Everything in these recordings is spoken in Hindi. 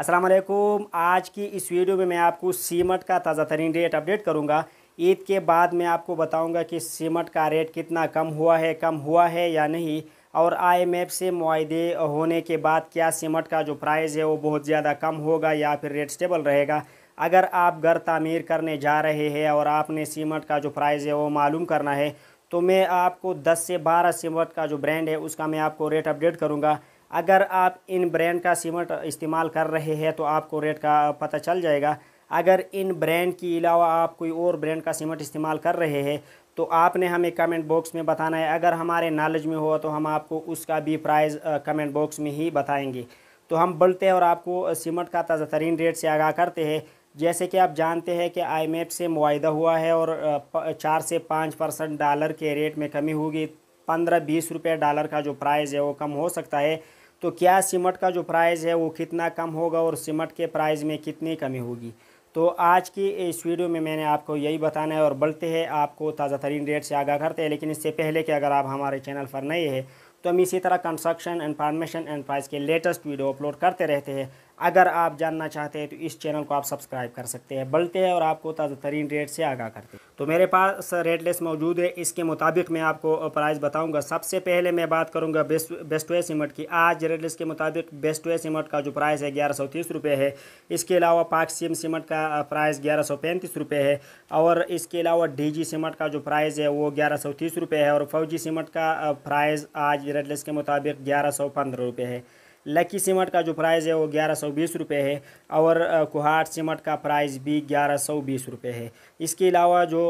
अस्सलाम वालेकुम आज की इस वीडियो में मैं आपको सीमट का ताज़ा तरीन रेट अपडेट करूँगा ईद के बाद मैं आपको बताऊँगा कि सीमट का रेट कितना कम हुआ है कम हुआ है या नहीं और आईएमएफ से माहे होने के बाद क्या सीमट का जो प्राइस है वो बहुत ज़्यादा कम होगा या फिर रेट स्टेबल रहेगा अगर आप घर तामीर करने जा रहे हैं और आपने सीमट का जो प्राइस है वो मालूम करना है तो मैं आपको 10 से 12 सीमट का जो ब्रांड है उसका मैं आपको रेट अपडेट करूँगा अगर आप इन ब्रांड का सीमेंट इस्तेमाल कर रहे हैं तो आपको रेट का पता चल जाएगा अगर इन ब्रांड के अलावा आप कोई और ब्रांड का सीमेंट इस्तेमाल कर रहे हैं तो आपने हमें कमेंट बॉक्स में बताना है अगर हमारे नॉलेज में हो तो हम आपको उसका भी प्राइस कमेंट बॉक्स में ही बताएंगे तो हम बोलते हैं और आपको सीमेंट का ताज़ा तरीन रेट से आगाह करते हैं जैसे कि आप जानते हैं कि आई से मुआदा हुआ है और चार से पाँच परसेंट डॉलर के रेट में कमी होगी पंद्रह बीस रुपये डॉलर का जो प्राइस है वो कम हो सकता है तो क्या सीमट का जो प्राइस है वो कितना कम होगा और सीमट के प्राइस में कितनी कमी होगी तो आज की इस वीडियो में मैंने आपको यही बताना है और बोलते हैं आपको ताज़ा तरीन रेट से आगाह करते हैं लेकिन इससे पहले कि अगर आप हमारे चैनल पर नए हैं तो हम इसी तरह कंस्ट्रक्शन इंफॉर्मेशन एंड प्राइस के लेटेस्ट वीडियो अपलोड करते रहते हैं अगर आप जानना चाहते हैं तो इस चैनल को आप सब्सक्राइब कर सकते हैं बढ़ते हैं और आपको ताज़ा तरीन रेट से आगाह करते हैं तो मेरे पास रेट लिस्ट मौजूद है इसके मुताबिक मैं आपको प्राइस बताऊंगा सबसे पहले मैं बात करूंगा बेस्ट बेस्ट वे सीमट की आज रेट लिस्ट के मुताबिक बेस्ट वे सीमट का जो प्राइस है ग्यारह सौ तीस रुपये है इसके अलावा पाक सीम सीमट का प्राइस ग्यारह सौ पैंतीस रुपये है और इसके अलावा डी जी सीमट का जो प्राइस है वो ग्यारह सौ तीस रुपये है और फौजी सीमट का प्राइस आज रेट लिस्ट के मुताबिक ग्यारह सौ पंद्रह रुपये है लकी सीमेंट का जो प्राइस है वो ग्यारह सौ बीस रुपये है और कुहाट सीमेंट का प्राइस भी ग्यारह सौ बीस रुपये है इसके अलावा जो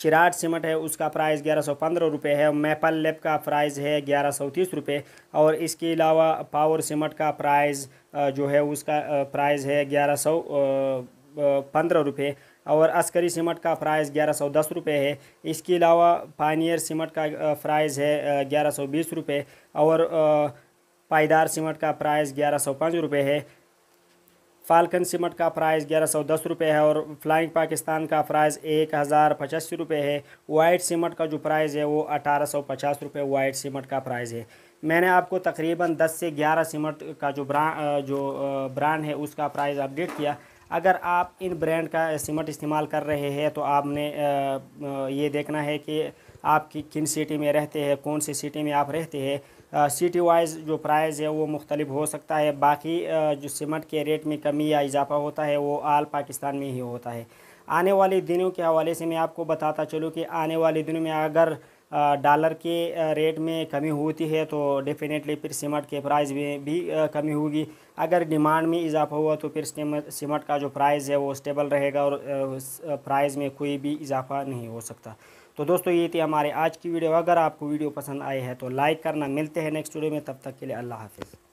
चिराट सीमेंट है उसका प्राइस ग्यारह सौ पंद्रह रुपये है मेपल लेप का प्राइस है ग्यारह सौ तीस रुपये और इसके अलावा पावर सीमेंट का प्राइस जो है उसका प्राइस है ग्यारह सौ पंद्रह रुपये और अस्करी सीमेंट का प्राइस ग्यारह सौ दस रुपये है इसके अलावा पानियर सीमेंट का प्राइस है ग्यारह सौ बीस रुपये और पायदार सीमेंट का प्राइस ग्यारह सौ पाँच रुपये है फाल्कन सीमेंट का प्राइस ग्यारह सौ दस रुपये है और फ्लाइंग पाकिस्तान का प्राइस एक हज़ार पचासी रुपये है वाइट सीमेंट का जो प्राइस है वो अठारह सौ पचास रुपये वाइट सीमेंट का प्राइस है मैंने आपको तकरीबन दस से ग्यारह सीमेंट का जो ब्रांड जो ब्रांड है उसका प्राइस अपडेट किया अगर आप इन ब्रांड का सीमेंट इस्तेमाल कर रहे हैं तो आपने ये देखना है कि आप किन सिटी में रहते हैं कौन सी सिटी में आप रहते हैं सिटी वाइज जो प्राइस है वो मुख्तलिफ हो सकता है बाकी जो सीमेंट के रेट में कमी या इजाफा होता है वो आल पाकिस्तान में ही होता है आने वाले दिनों के हवाले से मैं आपको बताता चलूँ कि आने वाले दिनों में अगर डॉलर के रेट में कमी होती है तो डेफिनेटली फिर सीमेंट के प्राइस में भी कमी होगी अगर डिमांड में इजाफा हुआ तो फिर सीमेंट का जो प्राइस है वो स्टेबल रहेगा और प्राइस में कोई भी इजाफा नहीं हो सकता तो दोस्तों ये थी हमारे आज की वीडियो अगर आपको वीडियो पसंद आई है तो लाइक करना मिलते हैं नेक्स्ट वीडियो में तब तक के लिए अल्लाह हाफिज़